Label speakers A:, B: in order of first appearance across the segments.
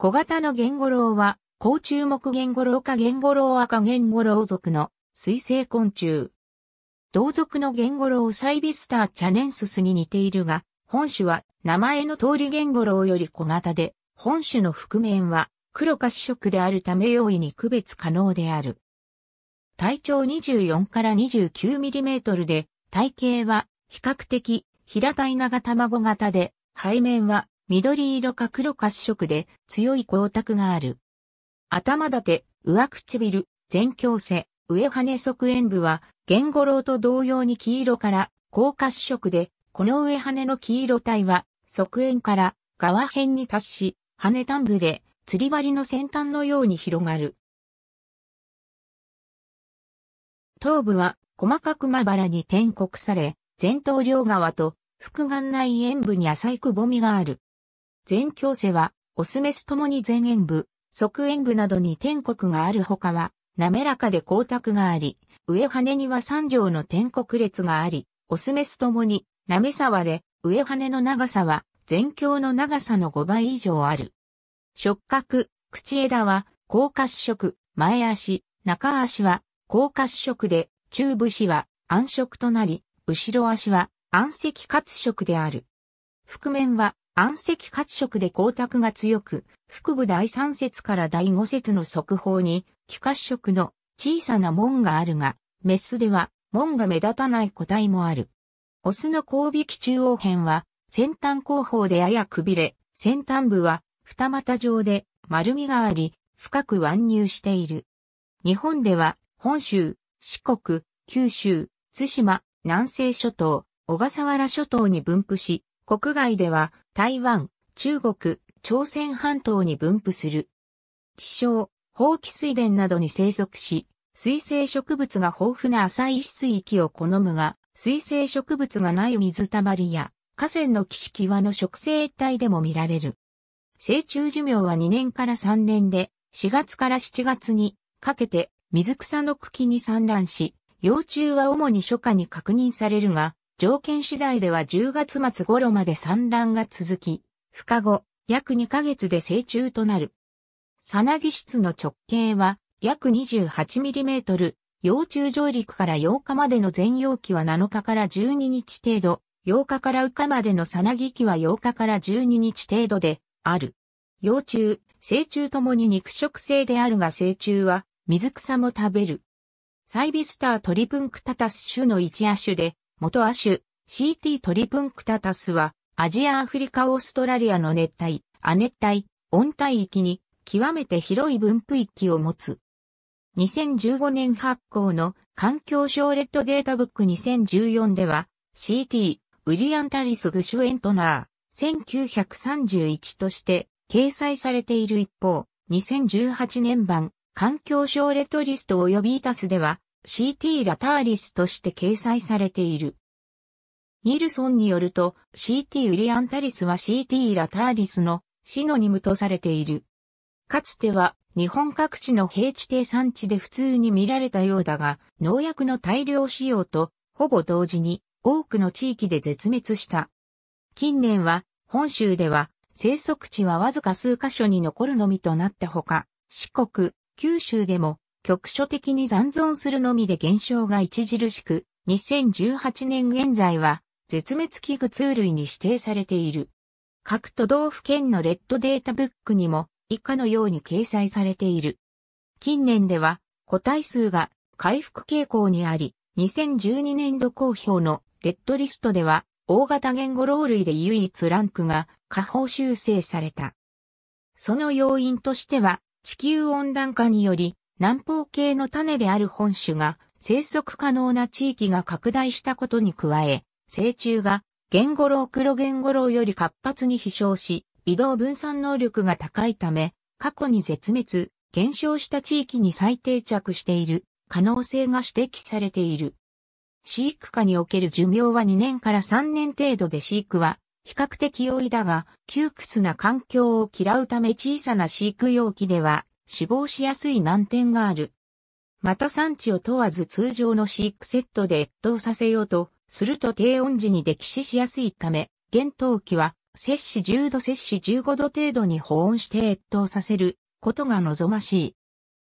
A: 小型のゲンゴロウは、高中目ゲンゴロウかゲンゴロウ赤ゲンゴロウ属の水生昆虫。同族のゲンゴロウサイビスターチャネンススに似ているが、本種は名前の通りゲンゴロウより小型で、本種の覆面は黒か色であるため容易に区別可能である。体長24から29ミリメートルで、体型は比較的平たい長卵型で、背面は緑色か黒褐色で強い光沢がある。頭立て、上唇、前強背、上羽側縁部は、ゴロウと同様に黄色から高褐色で、この上羽の黄色帯は、側縁から側辺に達し、羽端部で、釣り針の先端のように広がる。頭部は細かくまばらに転刻され、前頭両側と、複眼内縁部に浅いくぼみがある。全共世は、オスメスともに前縁部、側縁部などに天国があるほかは、滑らかで光沢があり、上羽には三条の天国列があり、オスメスともに、なめさわで、上羽の長さは、全鏡の長さの5倍以上ある。触覚、口枝は、高褐色、前足、中足は、高褐色で、中部節は、暗色となり、後ろ足は、暗赤褐色である。覆面は、暗石褐色で光沢が強く、腹部第3節から第5節の側方に、気褐色の小さな門があるが、メスでは門が目立たない個体もある。オスの交尾器中央辺は、先端後方でややくびれ、先端部は二股状で丸みがあり、深く湾入している。日本では、本州、四国、九州、津島、南西諸島、小笠原諸島に分布し、国外では台湾、中国、朝鮮半島に分布する。地小、放棄水田などに生息し、水生植物が豊富な浅い水域を好むが、水生植物がない水たまりや河川の岸際の植生帯でも見られる。成虫寿命は2年から3年で、4月から7月にかけて水草の茎に産卵し、幼虫は主に初夏に確認されるが、条件次第では10月末頃まで産卵が続き、孵化後、約2ヶ月で成虫となる。サナギ室の直径は約 28mm、幼虫上陸から8日までの全容期は7日から12日程度、8日から羽化までのサナギ期は8日から12日程度である。幼虫、成虫ともに肉食性であるが成虫は水草も食べる。サイビスタートリプンクタタス種の一亜種で、元亜種、CT トリプンクタタスは、アジア・アフリカ・オーストラリアの熱帯、亜熱帯、温帯域に、極めて広い分布域を持つ。2015年発行の環境省レッドデータブック2014では、CT、ウリアンタリス・グシュエントナー、1931として掲載されている一方、2018年版環境省レッドリスト及びイタスでは、CT ラターリスとして掲載されている。ニルソンによると CT ウリアンタリスは CT ラターリスのシノニムとされている。かつては日本各地の平地低産地で普通に見られたようだが、農薬の大量使用とほぼ同時に多くの地域で絶滅した。近年は本州では生息地はわずか数箇所に残るのみとなったほか、四国、九州でも局所的に残存するのみで減少が著しく、2018年現在は絶滅危惧通類に指定されている。各都道府県のレッドデータブックにも以下のように掲載されている。近年では個体数が回復傾向にあり、2012年度公表のレッドリストでは大型言語老類で唯一ランクが下方修正された。その要因としては地球温暖化により南方系の種である本種が生息可能な地域が拡大したことに加え、成虫がゲンゴロウロゲンゴロウより活発に飛翔し、移動分散能力が高いため、過去に絶滅、減少した地域に再定着している可能性が指摘されている。飼育下における寿命は2年から3年程度で飼育は比較的容易だが、窮屈な環境を嫌うため小さな飼育容器では死亡しやすい難点がある。また産地を問わず通常の飼育セットで越冬させようと、すると低温時に溺死しやすいため、厳冬期は、摂氏10度摂氏15度程度に保温して越冬させることが望ましい。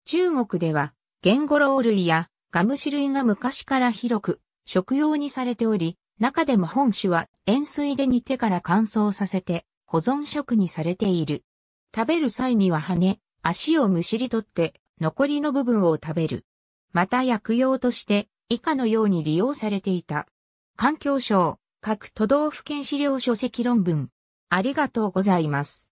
A: 中国では、ゲンゴロウ類やガム種類が昔から広く食用にされており、中でも本種は塩水で煮てから乾燥させて保存食にされている。食べる際には羽、足をむしり取って残りの部分を食べる。また薬用として以下のように利用されていた。環境省、各都道府県資料書籍論文。ありがとうございます。